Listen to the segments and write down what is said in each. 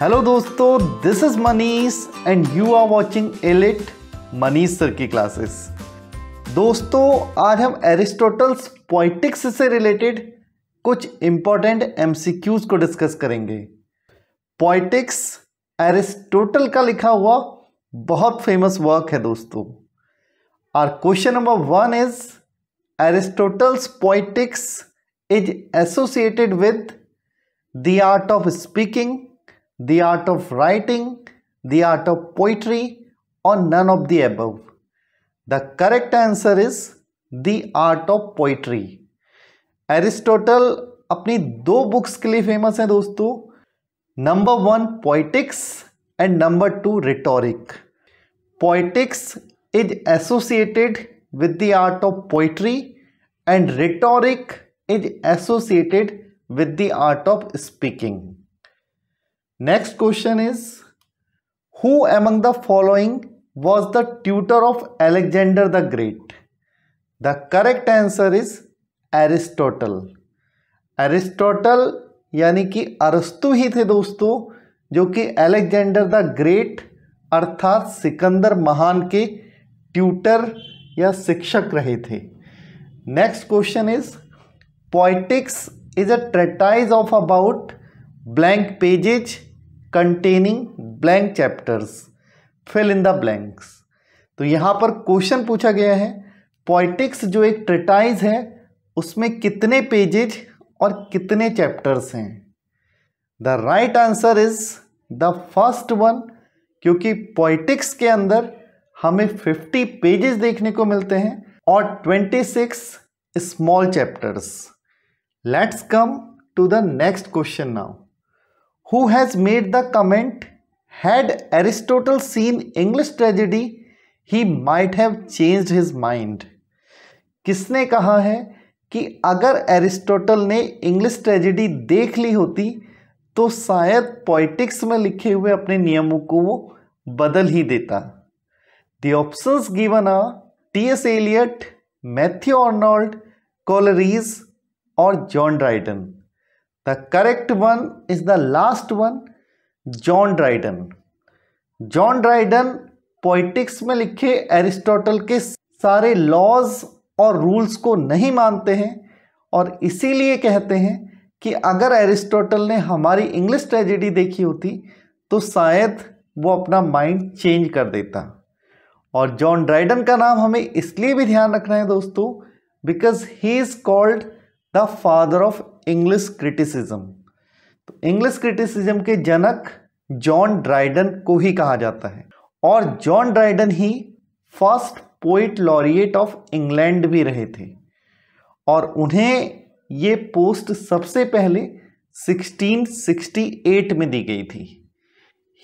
Hello दोस्तों this is Manish and you are watching elite Manish sir की classes दोस्तों आज हम एरिस्टोटल्स पॉइटिक्स से रिलेटेड कुछ इंपॉर्टेंट एमसीक्यूज को डिस्कस करेंगे पॉइटिक्स एरिस्टोटल का लिखा हुआ बहुत फेमस वर्क है दोस्तों और question number one is Aristotle's Poetics is associated with the art of speaking the art of writing, the art of poetry or none of the above? The correct answer is the art of poetry. Aristotle, अपनी दो books के लिए famous हैं दोस्तों number one Poetics and number two Rhetoric Poetics is associated with the art of poetry and rhetoric is associated with the art of speaking. Next question is who among the following was the tutor of Alexander the Great the correct answer is Aristotle Aristotle यानी कि अरस्तु ही थे दोस्तों जो कि Alexander the great अर्थात सिकंदर महान के ट्यूटर या शिक्षक रहे थे next question is Poetics is a treatise of about blank pages containing blank chapters fill in the blanks तो यहाँ पर क्वेश्चन पूछा गया है पॉइटिक्स जो एक ट्रिटाइज है उसमें कितने पेजेज और कितने चैप्टर्स हैं the right answer is the first one क्योंकि पॉइटिक्स के अंदर हमें 50 पेजेस देखने को मिलते हैं और 26 small chapters let's come to the next question now who has made the comment had Aristotle seen English tragedy he might have change his mind किसने कहा है कि अगर एरिस्टोटल ने इंग्लिश ट्रेजिडी देख ली होती तो शायद पॉइटिक्स में लिखे हुए अपने नियमों को वो बदल ही देता the option given are T S Eliot Matthew Arnold Coleridge और John Dryden the correct one is the last one John Dryden John Dryden Poetics में लिखे एरिस्टोटल के सारे लॉज और रूल्स को नहीं मानते हैं और इसीलिए कहते हैं कि अगर एरिस्टोटल ने हमारी इंग्लिश ट्रेजिडी देखी होती तो शायद वो अपना माइंड चेंज कर देता और जॉन ड्राइडन का नाम हमें इसलिए भी ध्यान रखना है दोस्तों because he is called the father of English criticism तो इंग्लिश क्रिटिसिज्म के जनक जॉन ड्राइडन को ही कहा जाता है और जॉन ड्राइडन ही first poet laureate of England भी रहे थे और उन्हें ये पोस्ट सबसे पहले 1668 में दी गई थी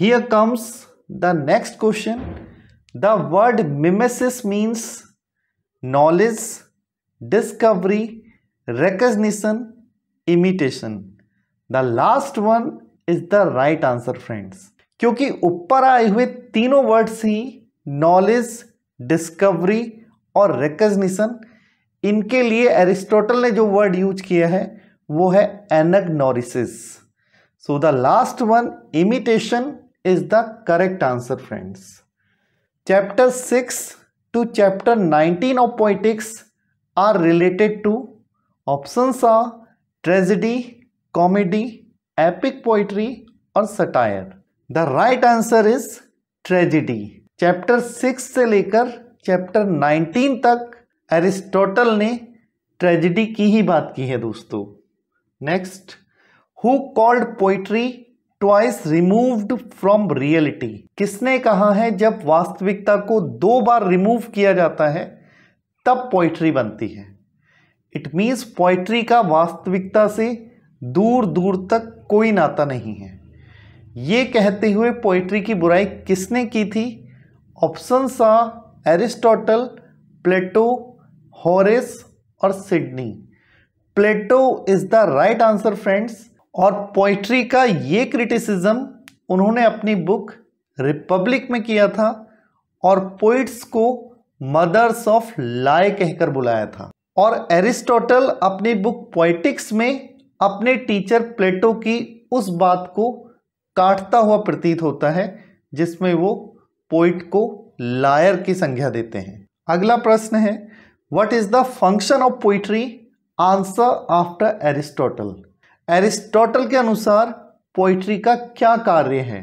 here comes the next question the word mimesis means knowledge discovery recognition imitation the last one is the right answer friends क्योंकि ऊपर आए हुए तीनों वर्ड्स ही नॉलेज डिस्कवरी और रिकग्निशन इनके लिए एरिस्टोटल ने जो वर्ड यूज किया है वो है anagnorisis so the last one imitation is the correct answer friends chapter six to chapter nineteen of Poetics are related to options are tragedy comedy epic poetry और satire the right answer is tragedy chapter six से लेकर chapter nineteen तक Aristotle ने tragedy की ही बात की है दोस्तों next who called poetry twice removed from reality किसने कहा है जब वास्तविकता को दो बार रिमूव किया जाता है तब पोइट्री बनती है इट मीन्स पोइट्री का वास्तविकता से दूर दूर तक कोई नाता नहीं है ये कहते हुए पोइट्री की बुराई किसने की थी ऑप्शन सा एरिस्टोटल प्लेटो हॉरेस और Sidney Plato is the right answer friends और पोइट्री का ये क्रिटिसिज्म उन्होंने अपनी बुक रिपब्लिक में किया था और पोइट्स को मदर्स ऑफ लाए कहकर बुलाया था और एरिस्टोटल अपनी बुक पोइटिक्स में अपने टीचर प्लेटो की उस बात को काटता हुआ प्रतीत होता है जिसमें वो पोइट को लायर की संज्ञा देते हैं अगला प्रश्न है what is the function of poetry answer after Aristotle Aristotle के अनुसार पोइट्री का क्या कार्य है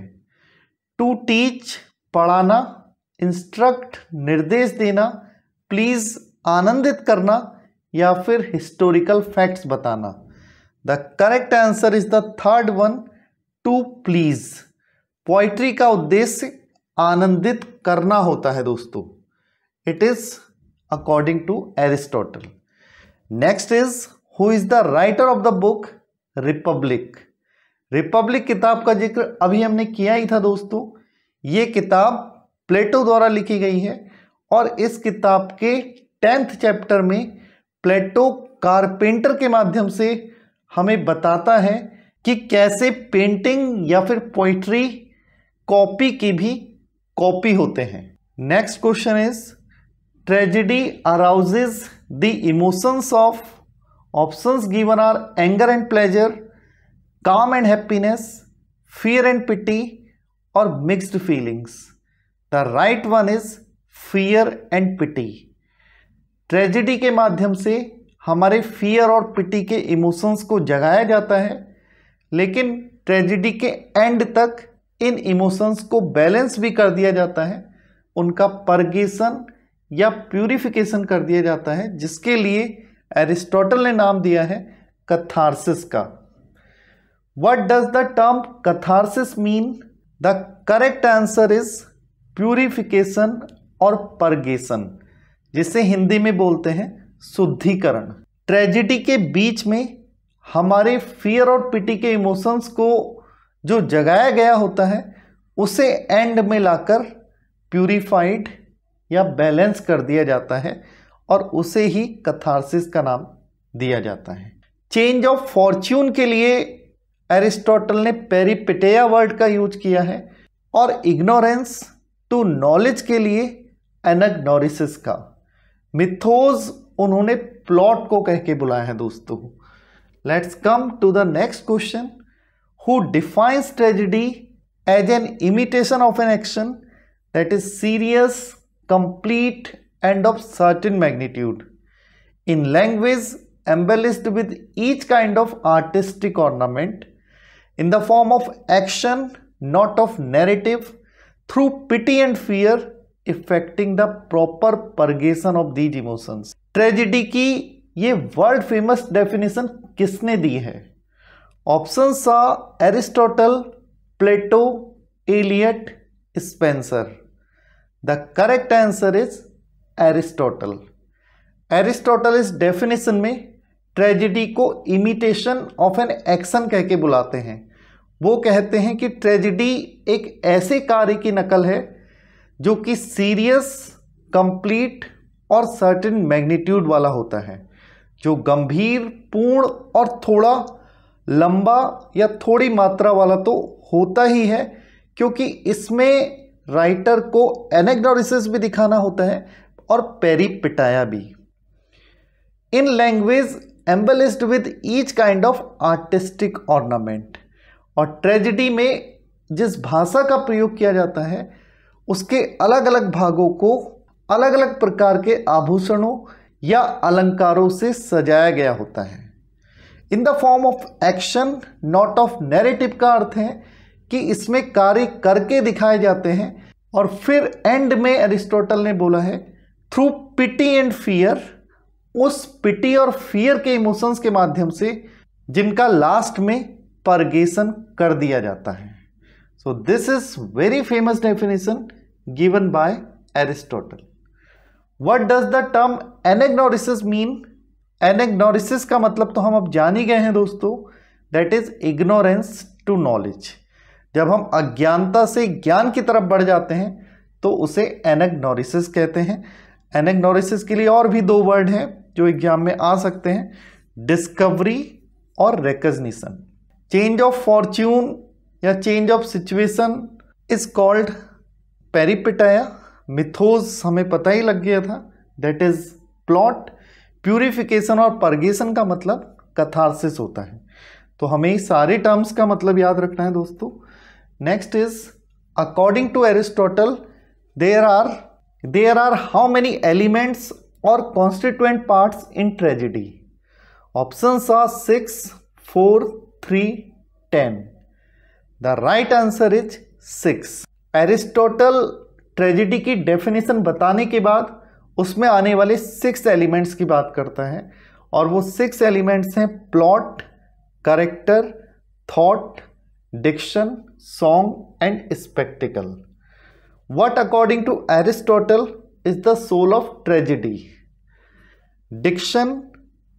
टू टीच पढ़ाना इंस्ट्रक्ट निर्देश देना प्लीज़ आनंदित करना या फिर हिस्टोरिकल फैक्ट्स बताना the correct answer is the third one to please poetry का उद्देश्य आनंदित करना होता है दोस्तों it is according to Aristotle next is who is the writer of the book Republic Republic किताब का जिक्र अभी हमने किया ही था दोस्तों ये किताब प्लेटो द्वारा लिखी गई है और इस किताब के टेंथ चैप्टर में प्लेटो कारपेंटर के माध्यम से हमें बताता है कि कैसे पेंटिंग या फिर पोइट्री कॉपी की भी कॉपी होते हैं next question is tragedy arouses the emotions of options given are anger and pleasure calm and happiness fear and pity और mixed feelings the right one is fear and pity tragedy के माध्यम से हमारे fear और पिटी के emotions को जगाया जाता है लेकिन ट्रेजिडी के एंड तक इन इमोशंस को बैलेंस भी कर दिया जाता है उनका परगेशन या प्यूरिफिकेशन कर दिया जाता है जिसके लिए एरिस्टोटल ने नाम दिया है कथारसिस का what does the term catharsis mean the correct answer is purification और परगेशन जिसे हिंदी में बोलते हैं शुद्धिकरण ट्रेजिडी के बीच में हमारे फियर और पिटी के इमोशंस को जो जगाया गया होता है उसे एंड में लाकर प्यूरिफाइड या बैलेंस कर दिया जाता है और उसे ही कथारसिस का नाम दिया जाता है चेंज ऑफ फॉर्च्यून के लिए एरिस्टोटल ने पेरीपिटेया वर्ड का यूज किया है और इग्नोरेंस टू नॉलेज के लिए एनग्नोरिसिस का मिथोज उन्होंने प्लॉट को कह के बुलाया है दोस्तों let's come to the next question who defines tragedy as an imitation of an action that is serious complete and of certain magnitude in language embellished with each kind of artistic ornament in the form of action not of narrative through pity and fear effecting the proper purgation of these emotions tragedy की ये world famous definition किसने दी है option सा Aristotle Plato Eliot Spencer the correct answer is Aristotle Aristotle इस definition में tragedy को imitation of an action कह के बुलाते हैं वो कहते हैं कि ट्रेजिडी एक ऐसे कार्य की नकल है जो कि सीरियस कंप्लीट और सर्टेन मैग्नीट्यूड वाला होता है जो गंभीर पूर्ण और थोड़ा लंबा या थोड़ी मात्रा वाला तो होता ही है क्योंकि इसमें राइटर को एनेग्नोरिसिस भी दिखाना होता है और पेरीपिटाया भी in language embellished with each kind of artistic ornament और ट्रेजिडी में जिस भाषा का प्रयोग किया जाता है उसके अलग अलग भागों को अलग अलग प्रकार के आभूषणों या अलंकारों से सजाया गया होता है in the form of action not of narrative का अर्थ है कि इसमें कार्य करके दिखाए जाते हैं और फिर एंड में एरिस्टोटल ने बोला है थ्रू पिटी एंड फियर उस पिटी और फियर के इमोशंस के माध्यम से जिनका लास्ट में परगेशन कर दिया जाता है so this is very famous definition given by Aristotle. What does the term anagnorisis mean? Anagnorisis का मतलब तो हम अब जान ही गए हैं दोस्तों that is ignorance to knowledge जब हम अज्ञानता से ज्ञान की तरफ बढ़ जाते हैं तो उसे एनेग्नोरिसिस कहते हैं एनेग्नोरिसिस के लिए और भी दो वर्ड हैं जो एग्जाम में आ सकते हैं डिस्कवरी और रिकग्निशन चेंज ऑफ फॉर्च्यून या change of situation is called आया मिथोज हमें पता ही लग गया था दैट इज प्लॉट प्यूरिफिकेशन और परगेशन का मतलब कथारसिस होता है तो हमें सारे टर्म्स का मतलब याद रखना है दोस्तों next is according to Aristotle there are there are how many elements और constituent parts in tragedy options are six four three ten the right answer is six Aristotle tragedy की डेफिनेशन बताने के बाद उसमें आने वाले सिक्स एलिमेंट्स की बात करता है और वो सिक्स एलिमेंट्स हैं plot character thought diction song and spectacle what according to Aristotle is the soul of tragedy diction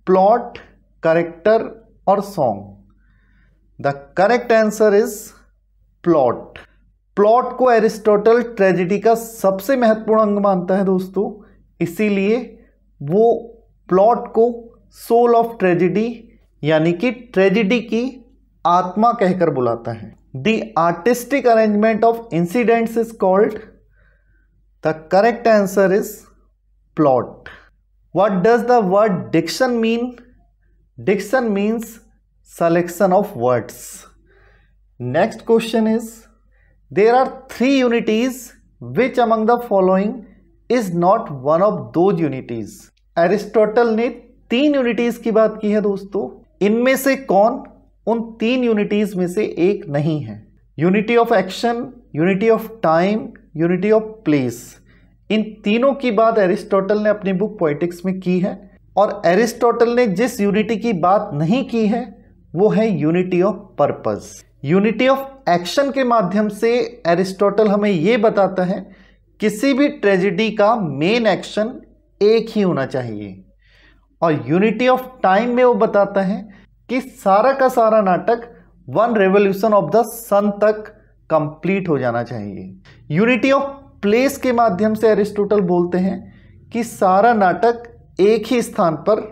plot character और song the correct answer is plot plot को एरिस्टोटल ट्रेजिडी का सबसे महत्वपूर्ण अंग मानता है दोस्तों इसीलिए वो प्लॉट को सोल ऑफ ट्रेजिडी यानी कि ट्रेजिडी की आत्मा कहकर बुलाता है the artistic arrangement of incidents is called the correct answer is plot what does the word diction mean diction means selection of words next question is there are three unities which among the following is not one of those unities Aristotle ने तीन unities की बात की है दोस्तों इनमें से कौन उन तीन यूनिटीज में से एक नहीं है unity of action unity of time unity of place इन तीनों की बात एरिस्टोटल ने अपनी बुक पॉइटिक्स में की है और एरिस्टोटल ने जिस यूनिटी की बात नहीं की है वो है unity of purpose unity of action के माध्यम से एरिस्टोटल हमें यह बताता है किसी भी ट्रेजिडी का मेन एक्शन एक ही होना चाहिए और यूनिटी ऑफ टाइम में वो बताता है कि सारा का सारा नाटक one revolution of the sun तक कंप्लीट हो जाना चाहिए यूनिटी ऑफ प्लेस के माध्यम से एरिस्टोटल बोलते हैं कि सारा नाटक एक ही स्थान पर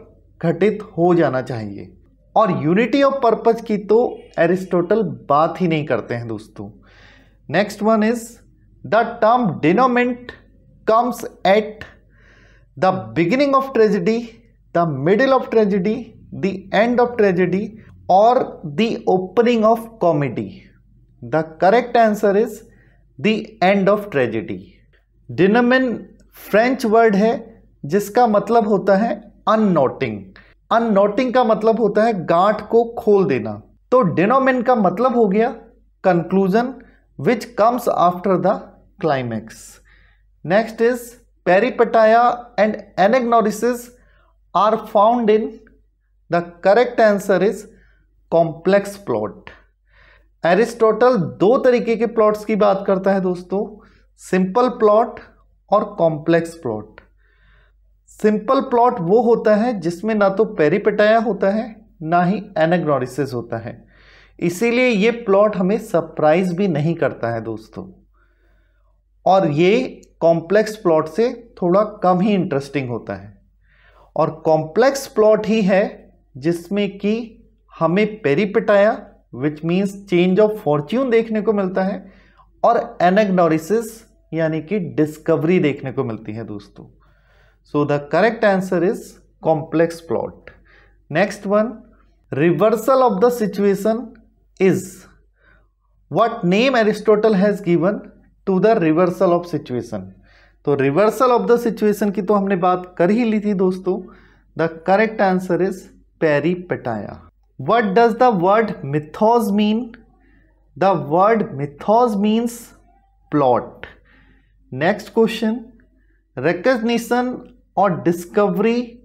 घटित हो जाना चाहिए और यूनिटी ऑफ पर्पज की तो एरिस्टोटल बात ही नहीं करते हैं दोस्तों next one is the term denouement comes at the beginning of tragedy the middle of tragedy the end of tragedy और the opening of comedy the correct answer is the end of tragedy denouement French word है जिसका मतलब होता है अननोटिंग अनोटिंग का मतलब होता है गांठ को खोल देना तो डिनोमिन का मतलब हो गया conclusion which comes after the climax next is peripeteia and anagnorisis are found in the correct answer is complex plot Aristotle दो तरीके के प्लॉट्स की बात करता है दोस्तों सिंपल प्लॉट और कॉम्प्लेक्स प्लॉट सिंपल प्लॉट वो होता है जिसमें ना तो पेरीपेटाया होता है ना ही एनाग्नोरिसिस होता है इसीलिए ये प्लॉट हमें सरप्राइज भी नहीं करता है दोस्तों और ये कॉम्प्लेक्स प्लॉट से थोड़ा कम ही इंटरेस्टिंग होता है और कॉम्प्लेक्स प्लॉट ही है जिसमें कि हमें peripeteia which means change of fortune देखने को मिलता है और एनेग्नोरिस यानी कि डिस्कवरी देखने को मिलती है दोस्तों So the correct answer is complex plot. Next one, reversal of the situation is what name Aristotle has given to the reversal of situation. तो रिवर्सल ऑफ द सिचुएशन की तो हमने बात कर ही ली थी दोस्तों the correct answer is peripeteia what does the word mythos mean the word mythos means plot next question recognition or discovery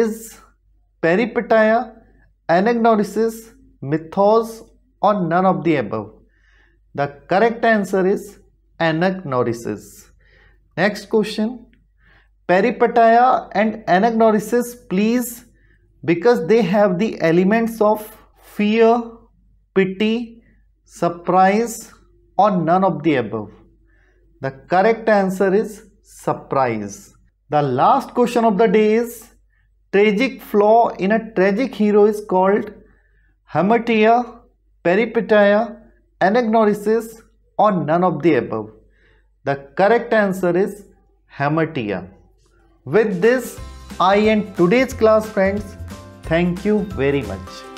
is peripatya, anagnorisis, mythos or none of the above. The correct answer is anagnorisis. Next question. Peripatya and anagnorisis please because they have the elements of fear, pity, surprise or none of the above. The correct answer is surprise. The last question of the day is tragic flaw in a tragic hero is called hamartia, peripetia, anagnorisis or none of the above. The correct answer is hamartia. With this, I end today's class friends. Thank you very much.